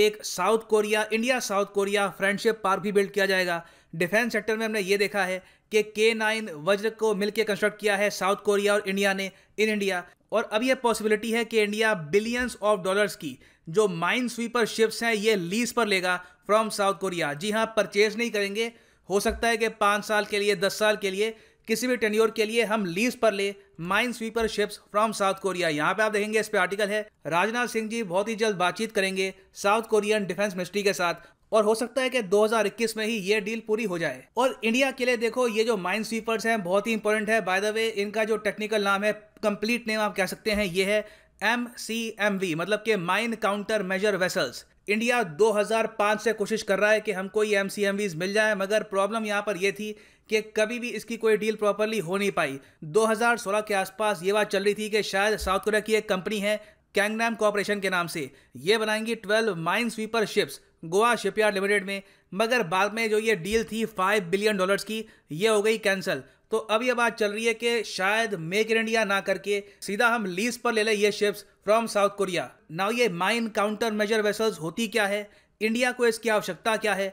एक South Korea India South Korea friendship park भी build किया जाएगा डिफेंस सेक्टर में हमने ये देखा है कि के नाइन वज्र को मिलकर कंस्ट्रक्ट किया है साउथ कोरिया और इंडिया ने इन इंडिया और अब यह पॉसिबिलिटी है कि इंडिया बिलियंस ऑफ डॉलर्स की जो माइन स्वीपर शिप्स हैं ये लीज पर लेगा फ्रॉम साउथ कोरिया जी हाँ परचेज नहीं करेंगे हो सकता है कि पाँच साल के लिए दस साल के लिए किसी भी टेन्योर के लिए हम लीज पर ले mine sweeper ships from South Korea यहाँ पे आप देखेंगे इस पे आर्टिकल है राजनाथ सिंह जी बहुत ही जल्द बातचीत करेंगे साउथ कोरियन डिफेंस मिनिस्ट्री के साथ और हो सकता है कि 2021 में ही ये डील पूरी हो जाए और इंडिया के लिए देखो ये जो माइंड स्वीपर्स हैं बहुत ही इंपॉर्टेंट है बाय द वे इनका जो टेक्निकल नाम है कंप्लीट नेम आप कह सकते हैं ये है एम सी एम वी मतलब के mine counter measure vessels India 2005 से कोशिश कर रहा है कि हमको ये एम मिल जाए मगर प्रॉब्लम यहाँ पर यह थी कि कभी भी इसकी कोई डील प्रॉपरली हो नहीं पाई 2016 के आसपास ये बात चल रही थी कि शायद साउथ कोरिया की एक कंपनी है कैंगनाम कॉरपोरेशन के नाम से ये बनाएंगी 12 mine sweeper ships Goa shipyard limited में मगर बाद में जो ये डील थी 5 बिलियन डॉलर्स की ये हो गई कैंसिल तो अब यह बात चल रही है कि शायद मेक इन इंडिया ना करके सीधा हम लीज पर ले लें ये ships from South Korea now ये माइन काउंटर मेजर वेसल्स होती क्या है इंडिया को इसकी आवश्यकता क्या है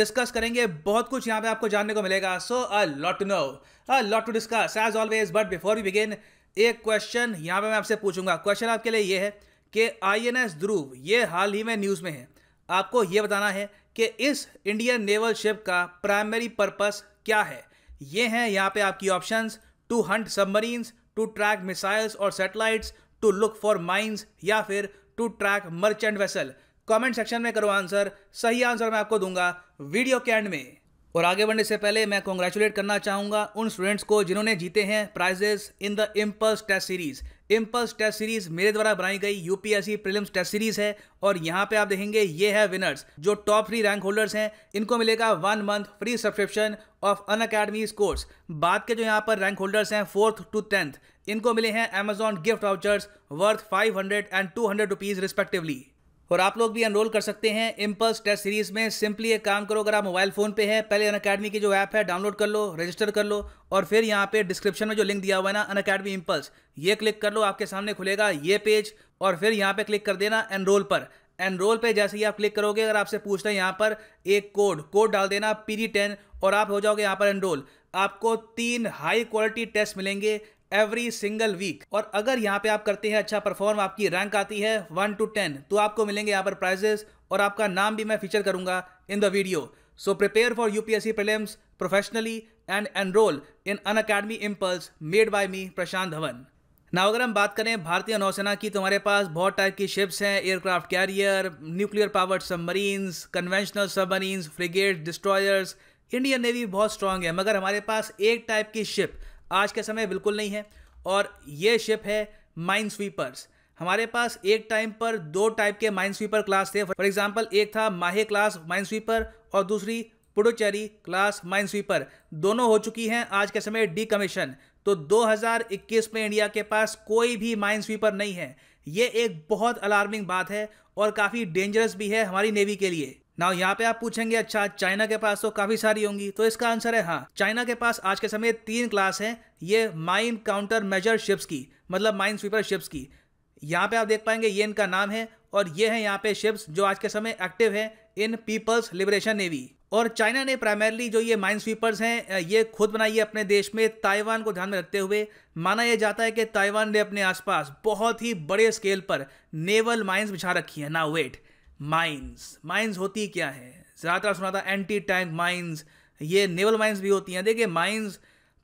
डिस्कस करेंगे बहुत कुछ यहाँ पे आपको जानने को मिलेगा so a lot to know a lot to discuss as always but before we begin एक क्वेश्चन यहाँ पे मैं आपसे पूछूंगा क्वेश्चन आपके लिए ये है कि आई एन एस ध्रुव ये हाल ही में न्यूज़ में है आपको ये बताना है कि इस इंडियन नेवल शिप का प्राइमरी पर्पस क्या है ये हैं यहाँ पे आपकी options to hunt submarines to track missiles और satellites to look for mines या फिर to track merchant vessel comment section में करो आंसर सही आंसर मैं आपको दूंगा वीडियो के एंड में और आगे बढ़ने से पहले मैं कॉन्ग्रेचुलेट करना चाहूँगा उन स्टूडेंट्स को जिन्होंने जीते हैं prizes in the impulse test series impulse test series मेरे द्वारा बनाई गई यूपीएससी प्रीलिम्स टेस्ट सीरीज है और यहाँ पे आप देखेंगे ये है विनर्स जो टॉप थ्री रैंक होल्डर्स हैं इनको मिलेगा one month free subscription of Unacademy course बाद के जो यहाँ पर रैंक होल्डर्स हैं फोर्थ टू टेंथ इनको मिले हैं Amazon gift vouchers worth five hundred and two hundred rupees respectively और आप लोग भी एनरोल कर सकते हैं इम्पल्स टेस्ट सीरीज में सिंपली एक काम करो अगर आप मोबाइल फोन पे है पहले अन अकेडमी की जो ऐप है डाउनलोड कर लो रजिस्टर कर लो और फिर यहाँ पे डिस्क्रिप्शन में जो लिंक दिया हुआ है ना अन अकेडमी इम्पल्स ये क्लिक कर लो आपके सामने खुलेगा ये पेज और फिर यहाँ पे क्लिक कर देना एनरोल पर एनरोल पे जैसे ही आप क्लिक करोगे अगर आपसे रहे हैं यहाँ पर एक कोड कोड डाल देना पी टेन और आप हो जाओगे यहाँ पर एनरोल आपको तीन हाई क्वालिटी टेस्ट मिलेंगे एवरी सिंगल वीक और अगर यहाँ पे आप करते हैं अच्छा परफॉर्म आपकी रैंक आती है वन टू टेन तो आपको मिलेंगे यहाँ पर प्राइजेस और आपका नाम भी मैं फीचर करूंगा in the video so prepare for UPSC prelims professionally and enrol in Unacademy impulse made by me Prashant Dhawan ना अगर हम बात करें भारतीय नौसेना की तो हमारे पास बहुत टाइप की शिप्स हैं aircraft carrier nuclear powered submarines conventional submarines frigate destroyers Indian navy बहुत स्ट्रांग है मगर हमारे पास एक टाइप की शिप आज के समय बिल्कुल नहीं है और ये शिप है माइन स्वीपर्स हमारे पास एक टाइम पर दो टाइप के माइन स्वीपर क्लास थे फॉर एग्जाम्पल एक था माहे क्लास माइन स्वीपर और दूसरी पुडुचेरी क्लास माइन स्वीपर दोनों हो चुकी हैं आज के समय डी कमीशन तो 2021 में इंडिया के पास कोई भी माइन स्वीपर नहीं है ये एक बहुत अलार्मिंग बात है और काफ़ी डेंजरस भी है हमारी नेवी के लिए ना यहाँ पे आप पूछेंगे अच्छा चाइना के पास तो काफी सारी होंगी तो इसका आंसर है हाँ चाइना के पास आज के समय तीन क्लास है ये माइन काउंटर मेजर शिप्स की मतलब माइन स्वीपर शिप्स की यहाँ पे आप देख पाएंगे ये इनका नाम है और ये है यहाँ पे शिप्स जो आज के समय एक्टिव है इन पीपल्स लिबरेशन नेवी और चाइना ने प्राइमरली जो ये माइन स्वीपर्स हैं ये खुद बनाई है अपने देश में ताइवान को ध्यान में रखते हुए माना यह जाता है कि ताइवान ने अपने आसपास बहुत ही बड़े स्केल पर नेवल माइंस बिछा रखी है ना वेट माइंस माइंस होती क्या है ज़्यादातर सुना था एंटी टैंक माइंस ये नेवल माइंस भी होती हैं देखिए माइंस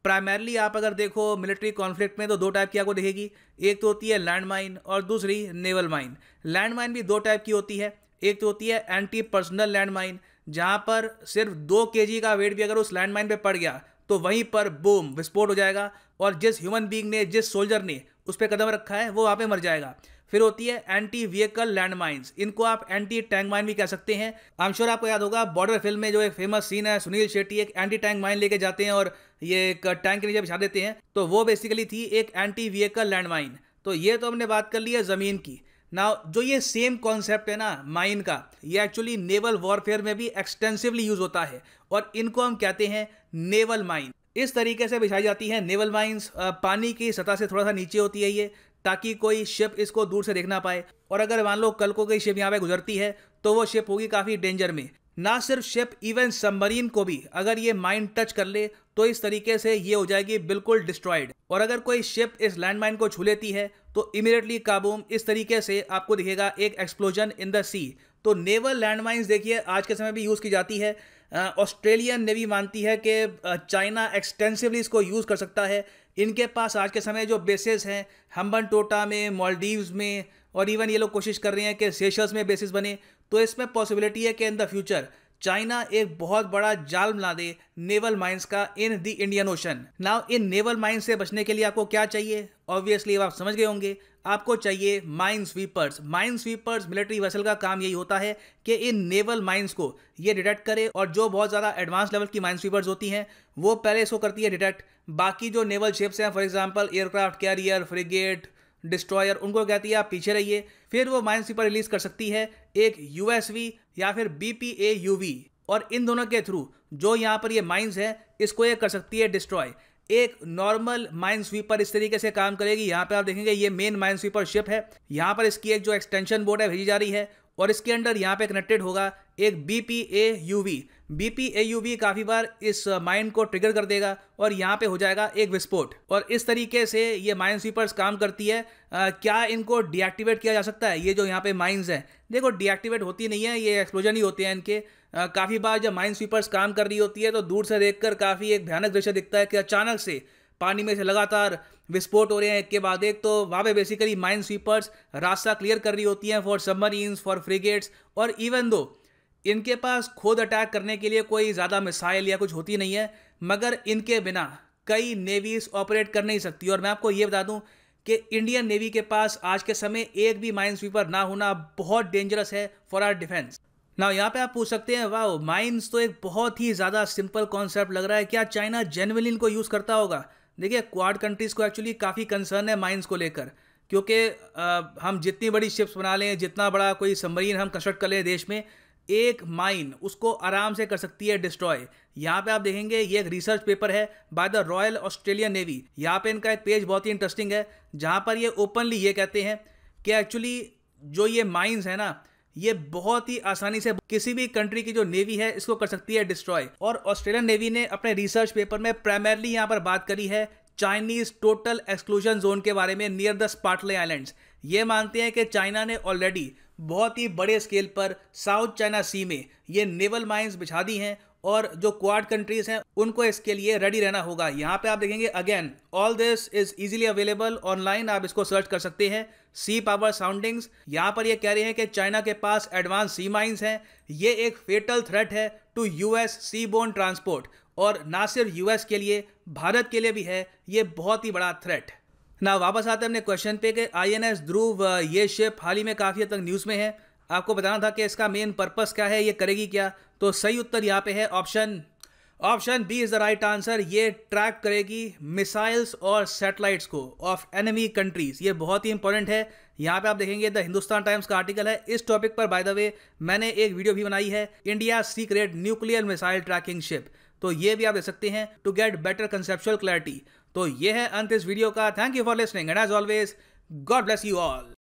प्राइमरली आप अगर देखो मिलिट्री कॉन्फ्लिक्ट में तो दो टाइप की आपको दिखेगी एक तो होती है लैंड माइन और दूसरी नेवल माइन लैंड माइन भी दो टाइप की होती है एक तो होती है एंटी पर्सनल लैंड माइन जहाँ पर सिर्फ दो के का वेट भी अगर उस लैंड माइन पर पड़ गया तो वहीं पर बूम विस्फोट हो जाएगा और जिस ह्यूमन बींग ने जिस सोल्जर ने उस पर कदम रखा है वो वहाँ पर मर जाएगा फिर होती है एंटी व्हीकल लैंड माइन्स इनको आप एंटी टैंक माइन भी कह सकते हैं आई एम श्योर आपको याद होगा बॉर्डर फिल्म में जो एक फेमस सीन है सुनील शेट्टी एक एंटी टैंक माइन लेके जाते हैं और ये एक टैंक के नीचे बिछा देते हैं तो वो बेसिकली थी एक एंटी व्हीकल लैंड माइन तो ये तो हमने बात कर ली है ज़मीन की ना जो ये सेम कॉन्सेप्ट है ना माइन का ये एक्चुअली नेवल वॉरफेयर में भी एक्सटेंसिवली यूज होता है और इनको हम कहते हैं नेवल माइन इस तरीके से बिछाई जाती है नेवल माइंस पानी की सतह से थोड़ा सा नीचे होती है ये ताकि कोई शिप इसको दूर से देख ना पाए और अगर मान लो कल को कोई शिप यहाँ पे गुजरती है तो वो शिप होगी काफ़ी डेंजर में ना सिर्फ शिप इवन सबमरीन को भी अगर ये माइंड टच कर ले तो इस तरीके से ये हो जाएगी बिल्कुल डिस्ट्रॉयड और अगर कोई शिप इस लैंड माइन को छू लेती है तो इमिडिएटली काबूम इस तरीके से आपको दिखेगा एक एक्सप्लोजन इन द सी तो नेवल लैंड माइन्स देखिए आज के समय भी यूज़ की जाती है ऑस्ट्रेलियन नेवी मानती है कि चाइना एक्सटेंसिवली इसको यूज़ कर सकता है इनके पास आज के समय जो बेसिस हैं हम्बन टोटा में मॉलडीव्स में और इवन ये लोग कोशिश कर रहे हैं कि सेशल्स में बेसिस बने तो इसमें पॉसिबिलिटी है कि इन द फ्यूचर चाइना एक बहुत बड़ा जाल बना दे नेवल माइंस का in the Indian ocean now इन नेवल माइंस से बचने के लिए आपको क्या चाहिए ऑब्वियसली आप समझ गए होंगे आपको चाहिए mine sweepers mine sweepers military vessel का काम यही होता है कि इन नेवल माइंस को ये डिटेक्ट करे और जो बहुत ज़्यादा एडवांस लेवल की माइन स्वीपर्स होती हैं वो पहले इसको करती है डिटेक्ट बाकी जो नेवल शिप्स हैं for example aircraft carrier frigate destroyer उनको कहती है आप पीछे रहिए फिर वो माइन स्वीपर रिलीज कर सकती है एक यूएसवी या फिर यू यूवी और इन दोनों के थ्रू जो यहाँ पर ये माइंस है इसको ये कर सकती है डिस्ट्रॉय एक नॉर्मल माइन स्वीपर इस तरीके से काम करेगी यहाँ पे आप देखेंगे ये मेन माइन स्वीपर शिप है यहाँ पर इसकी एक जो एक्सटेंशन बोर्ड है भेजी जा रही है और इसके अंडर यहाँ पे कनेक्टेड होगा एक B P A U V B P A U भी काफ़ी बार इस माइंड को ट्रिगर कर देगा और यहाँ पे हो जाएगा एक विस्फोट और इस तरीके से ये माइंड स्वीपर्स काम करती है आ, क्या इनको डीएक्टिवेट किया जा सकता है ये जो यहाँ पे माइंस हैं देखो डीएक्टिवेट होती नहीं है ये एक्सप्लोजन ही होते हैं इनके काफ़ी बार जब माइंड स्वीपर्स काम कर रही होती है तो दूर से देख काफ़ी एक भयानक दृश्य दिखता है कि अचानक से पानी में से लगातार विस्फोट हो रहे हैं एक के बाद एक तो वहाँ पे बेसिकली माइंड स्वीपर्स रास्ता क्लियर कर रही होती हैं फॉर सबमरीन्स फॉर फ्रिगेट्स और इवन दो इनके पास खुद अटैक करने के लिए कोई ज़्यादा मिसाइल या कुछ होती नहीं है मगर इनके बिना कई नेवीज़ ऑपरेट कर नहीं सकती और मैं आपको ये बता दूं कि इंडियन नेवी के पास आज के समय एक भी माइन स्वीपर ना होना बहुत डेंजरस है फॉर आर डिफेंस ना यहाँ पे आप पूछ सकते हैं वाह माइंस तो एक बहुत ही ज़्यादा सिंपल कॉन्सेप्ट लग रहा है क्या चाइना जेनविन इनको यूज़ करता होगा देखिए क्वाड कंट्रीज़ को एक्चुअली काफ़ी कंसर्न है माइंस को लेकर क्योंकि हम जितनी बड़ी शिप्स बना लें जितना बड़ा कोई सबमरीन हम कंस्ट्रक्ट कर लें देश में एक माइन उसको आराम से कर सकती है डिस्ट्रॉय यहाँ पे आप देखेंगे ये एक रिसर्च पेपर है by the Royal Australian Navy यहाँ पे इनका एक पेज बहुत ही इंटरेस्टिंग है जहाँ पर ये ओपनली ये कहते हैं कि एक्चुअली जो ये माइंस है ना ये बहुत ही आसानी से किसी भी कंट्री की जो नेवी है इसको कर सकती है डिस्ट्रॉय और ऑस्ट्रेलियन नेवी ने अपने रिसर्च पेपर में प्राइमरली यहाँ पर बात करी है चाइनीज टोटल एक्सक्लूजन जोन के बारे में नियर द स्पाटले आइलैंड्स ये मानते हैं कि चाइना ने ऑलरेडी बहुत ही बड़े स्केल पर साउथ चाइना सी में ये नेवल माइंस बिछा दी हैं और जो क्वाड कंट्रीज़ हैं उनको इसके लिए रेडी रहना होगा यहाँ पे आप देखेंगे again all this is easily available online आप इसको सर्च कर सकते हैं सी पावर साउंडिंग्स यहाँ पर ये कह रहे हैं कि चाइना के पास एडवांस सी माइंस हैं ये एक फेटल थ्रेट है to US seaborne transport और ना सिर्फ यूएस के लिए भारत के लिए भी है ये बहुत ही बड़ा थ्रेट ना वापस आते हैं अपने क्वेश्चन पे कि आईएनएस ध्रुव ये शिप हाल ही में काफ़ी हद तक न्यूज़ में है आपको बताना था कि इसका मेन पर्पस क्या है ये करेगी क्या तो सही उत्तर यहाँ पे है option option B is the right answer ये ट्रैक करेगी मिसाइल्स और सैटेलाइट्स को ऑफ एनिमी कंट्रीज़ ये बहुत ही इंपॉर्टेंट है यहाँ पे आप देखेंगे द हिंदुस्तान टाइम्स का आर्टिकल है इस टॉपिक पर बाय द वे मैंने एक वीडियो भी बनाई है India secret nuclear missile tracking ship तो ये भी आप देख सकते हैं to get better conceptual clarity तो ये है अंत इस वीडियो का thank you for listening and as always God bless you all